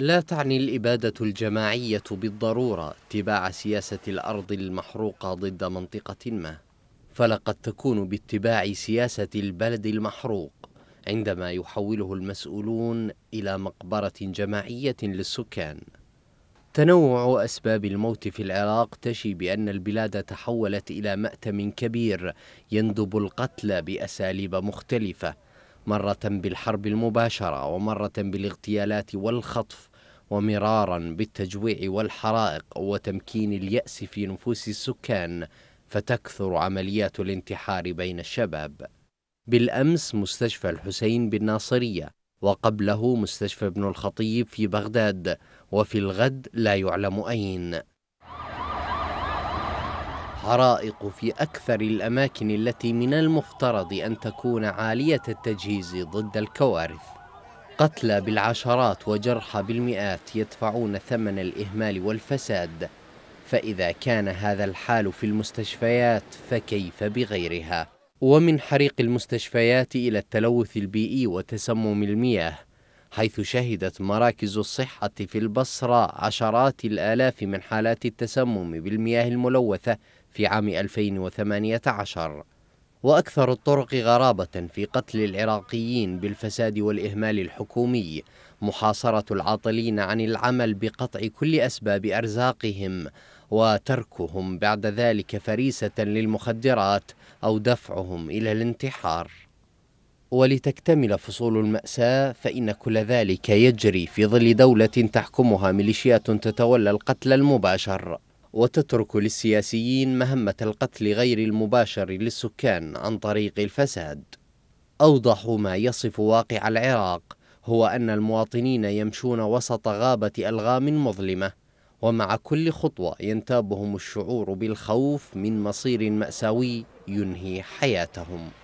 لا تعني الإبادة الجماعية بالضرورة اتباع سياسة الأرض المحروقة ضد منطقة ما، فلقد تكون باتباع سياسة البلد المحروق عندما يحوله المسؤولون إلى مقبرة جماعية للسكان. تنوع أسباب الموت في العراق تشي بأن البلاد تحولت إلى مأتم كبير يندب القتل بأساليب مختلفة، مرة بالحرب المباشرة ومرة بالاغتيالات والخطف ومرارا بالتجويع والحرائق وتمكين اليأس في نفوس السكان فتكثر عمليات الانتحار بين الشباب بالأمس مستشفى الحسين بالناصرية وقبله مستشفى ابن الخطيب في بغداد وفي الغد لا يعلم أين حرائق في أكثر الأماكن التي من المفترض أن تكون عالية التجهيز ضد الكوارث قتلى بالعشرات وجرحى بالمئات يدفعون ثمن الإهمال والفساد فإذا كان هذا الحال في المستشفيات فكيف بغيرها ومن حريق المستشفيات إلى التلوث البيئي وتسمم المياه حيث شهدت مراكز الصحة في البصرة عشرات الآلاف من حالات التسمم بالمياه الملوثة في عام 2018 وأكثر الطرق غرابة في قتل العراقيين بالفساد والإهمال الحكومي محاصرة العاطلين عن العمل بقطع كل أسباب أرزاقهم وتركهم بعد ذلك فريسة للمخدرات أو دفعهم إلى الانتحار ولتكتمل فصول المأساة فإن كل ذلك يجري في ظل دولة تحكمها ميليشيات تتولى القتل المباشر وتترك للسياسيين مهمة القتل غير المباشر للسكان عن طريق الفساد. أوضح ما يصف واقع العراق هو أن المواطنين يمشون وسط غابة ألغام مظلمة، ومع كل خطوة ينتابهم الشعور بالخوف من مصير مأساوي ينهي حياتهم.